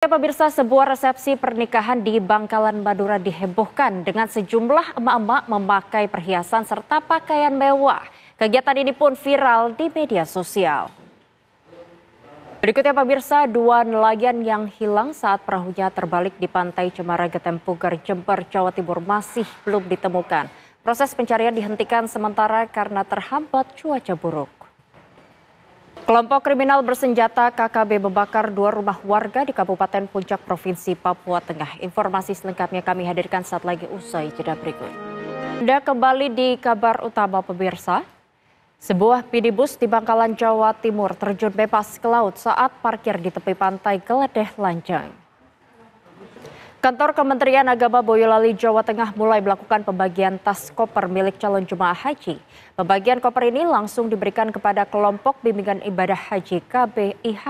Ya, pemirsa, sebuah resepsi pernikahan di Bangkalan Madura dihebohkan dengan sejumlah emak-emak memakai perhiasan serta pakaian mewah. Kegiatan ini pun viral di media sosial. Berikutnya pemirsa, dua nelayan yang hilang saat perahunya terbalik di pantai Cemara Getempuger, Jember, Jawa Timur masih belum ditemukan. Proses pencarian dihentikan sementara karena terhambat cuaca buruk. Kelompok kriminal bersenjata KKB membakar dua rumah warga di Kabupaten Puncak Provinsi Papua Tengah. Informasi selengkapnya kami hadirkan saat lagi usai jeda berikut. Anda kembali di kabar utama pemirsa. Sebuah minibus di Bangkalan, Jawa Timur terjun bebas ke laut saat parkir di tepi pantai Geledeh Lanjang. Kantor Kementerian Agama Boyolali, Jawa Tengah mulai melakukan pembagian tas koper milik calon jemaah haji. Pembagian koper ini langsung diberikan kepada kelompok bimbingan ibadah haji KBIH.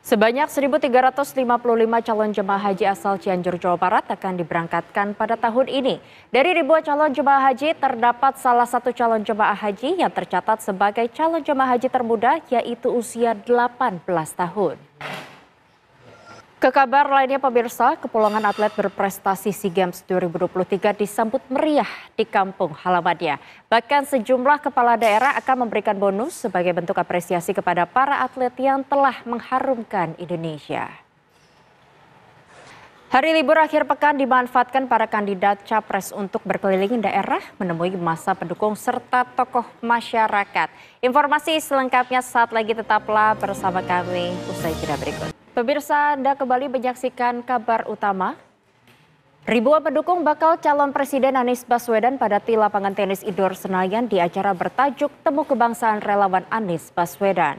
Sebanyak 1.355 calon jemaah haji asal Cianjur, Jawa Barat akan diberangkatkan pada tahun ini. Dari ribuan calon jemaah haji, terdapat salah satu calon jemaah haji yang tercatat sebagai calon jemaah haji termuda, yaitu usia 18 tahun. Ke kabar lainnya pemirsa, kepulangan atlet berprestasi SEA Games 2023 disambut meriah di kampung halamannya. Bahkan sejumlah kepala daerah akan memberikan bonus sebagai bentuk apresiasi kepada para atlet yang telah mengharumkan Indonesia. Hari libur akhir pekan dimanfaatkan para kandidat capres untuk berkeliling daerah menemui masa pendukung serta tokoh masyarakat. Informasi selengkapnya saat lagi tetaplah bersama kami usai jeda berikut. Pemirsa, Anda kembali menyaksikan kabar utama. Ribuan pendukung bakal calon Presiden Anies Baswedan pada padati lapangan tenis indoor Senayan di acara bertajuk Temu Kebangsaan Relawan Anies Baswedan.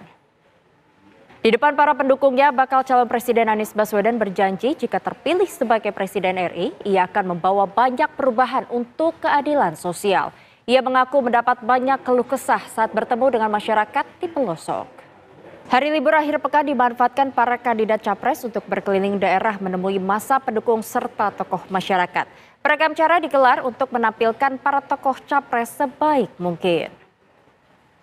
Di depan para pendukungnya, bakal calon Presiden Anies Baswedan berjanji jika terpilih sebagai Presiden RI, ia akan membawa banyak perubahan untuk keadilan sosial. Ia mengaku mendapat banyak keluh kesah saat bertemu dengan masyarakat di pelosok. Hari libur akhir pekan dimanfaatkan para kandidat capres untuk berkeliling daerah menemui masa pendukung serta tokoh masyarakat. Beragam cara digelar untuk menampilkan para tokoh capres sebaik mungkin.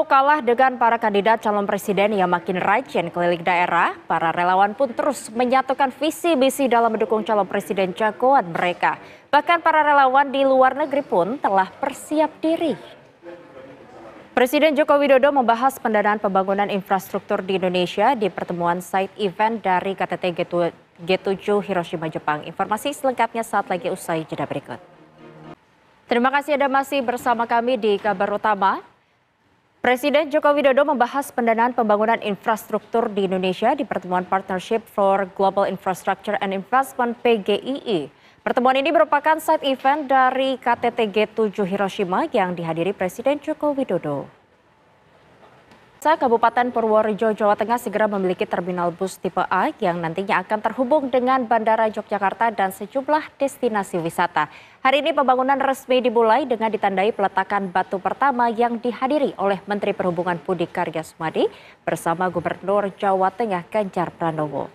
Kalah dengan para kandidat calon presiden yang makin rajin keliling daerah, para relawan pun terus menyatukan visi misi dalam mendukung calon presiden jagoan mereka. Bahkan para relawan di luar negeri pun telah bersiap diri. Presiden Joko Widodo membahas pendanaan pembangunan infrastruktur di Indonesia di pertemuan side event dari KTT G7 Hiroshima, Jepang. Informasi selengkapnya saat lagi usai jeda berikut. Terima kasih Anda masih bersama kami di kabar utama. Presiden Joko Widodo membahas pendanaan pembangunan infrastruktur di Indonesia di pertemuan Partnership for Global Infrastructure and Investment PGII Pertemuan ini merupakan side event dari KTT G7 Hiroshima yang dihadiri Presiden Joko Widodo. Kabupaten Purworejo, Jawa Tengah segera memiliki terminal bus tipe A yang nantinya akan terhubung dengan Bandara Yogyakarta dan sejumlah destinasi wisata. Hari ini pembangunan resmi dimulai dengan ditandai peletakan batu pertama yang dihadiri oleh Menteri Perhubungan Budi Karya Sumadi bersama Gubernur Jawa Tengah Ganjar Pranowo.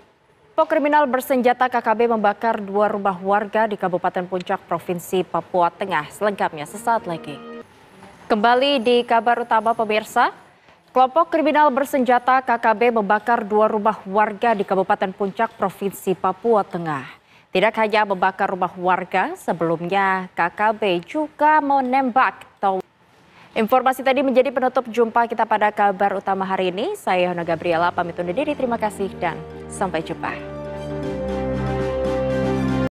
Kelompok kriminal bersenjata KKB membakar dua rumah warga di Kabupaten Puncak, Provinsi Papua Tengah. Selengkapnya sesaat lagi. Kembali di kabar utama pemirsa, kelompok kriminal bersenjata KKB membakar dua rumah warga di Kabupaten Puncak, Provinsi Papua Tengah. Tidak hanya membakar rumah warga, sebelumnya KKB juga menembak tower. Informasi tadi menjadi penutup jumpa kita pada kabar utama hari ini. Saya Hona Gabriela pamit undur diri. Terima kasih dan sampai jumpa.